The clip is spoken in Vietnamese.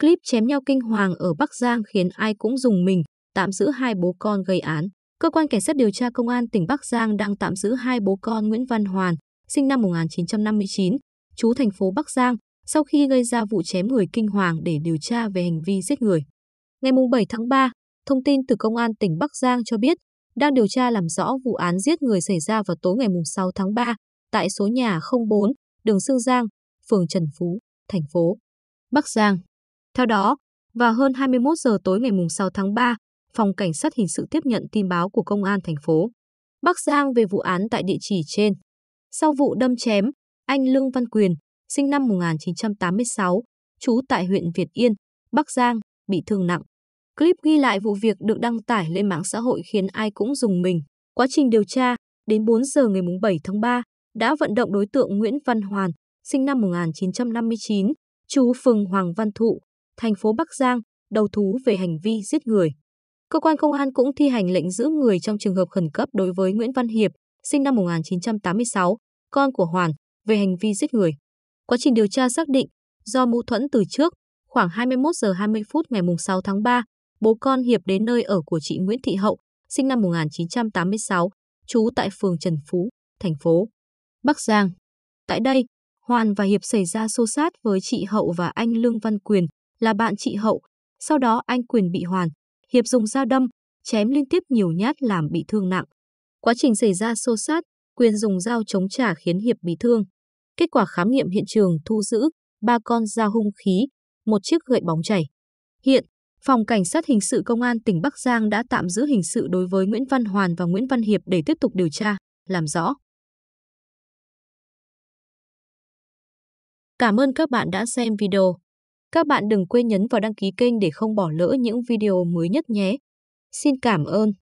Clip chém nhau kinh hoàng ở Bắc Giang khiến ai cũng dùng mình, tạm giữ hai bố con gây án. Cơ quan cảnh sát điều tra công an tỉnh Bắc Giang đang tạm giữ hai bố con Nguyễn Văn Hoàn, sinh năm 1959, chú thành phố Bắc Giang, sau khi gây ra vụ chém người kinh hoàng để điều tra về hành vi giết người. Ngày 7 tháng 3, thông tin từ Công an tỉnh Bắc Giang cho biết đang điều tra làm rõ vụ án giết người xảy ra vào tối ngày 6 tháng 3 tại số nhà 04, đường Sương Giang, phường Trần Phú, thành phố Bắc Giang. Theo đó, vào hơn 21 giờ tối ngày 6 tháng 3, Phòng Cảnh sát Hình sự tiếp nhận tin báo của Công an thành phố Bắc Giang về vụ án tại địa chỉ trên. Sau vụ đâm chém, anh Lương Văn Quyền, sinh năm 1986, trú tại huyện Việt Yên, Bắc Giang, bị thương nặng. Clip ghi lại vụ việc được đăng tải lên mạng xã hội khiến ai cũng dùng mình. Quá trình điều tra, đến 4 giờ ngày 7 tháng 3, đã vận động đối tượng Nguyễn Văn Hoàn, sinh năm 1959, trú phường Hoàng Văn Thụ, thành phố Bắc Giang, đầu thú về hành vi giết người. Cơ quan công an cũng thi hành lệnh giữ người trong trường hợp khẩn cấp đối với Nguyễn Văn Hiệp, sinh năm 1986, con của Hoàn, về hành vi giết người. Quá trình điều tra xác định, do mâu thuẫn từ trước, khoảng 21 giờ 20 phút ngày 6 tháng 3, bố con Hiệp đến nơi ở của chị Nguyễn Thị Hậu, sinh năm 1986, trú tại phường Trần Phú, thành phố Bắc Giang. Tại đây, Hoàn và Hiệp xảy ra xô xát với chị Hậu và anh Lương Văn Quyền, là bạn chị Hậu, sau đó anh quyền bị hoàn, hiệp dùng dao đâm, chém liên tiếp nhiều nhát làm bị thương nặng. Quá trình xảy ra xô xát, quyền dùng dao chống trả khiến hiệp bị thương. Kết quả khám nghiệm hiện trường thu giữ ba con dao hung khí, một chiếc gậy bóng chảy. Hiện, Phòng Cảnh sát Hình sự Công an tỉnh Bắc Giang đã tạm giữ hình sự đối với Nguyễn Văn Hoàn và Nguyễn Văn Hiệp để tiếp tục điều tra, làm rõ. Cảm ơn các bạn đã xem video. Các bạn đừng quên nhấn vào đăng ký kênh để không bỏ lỡ những video mới nhất nhé. Xin cảm ơn.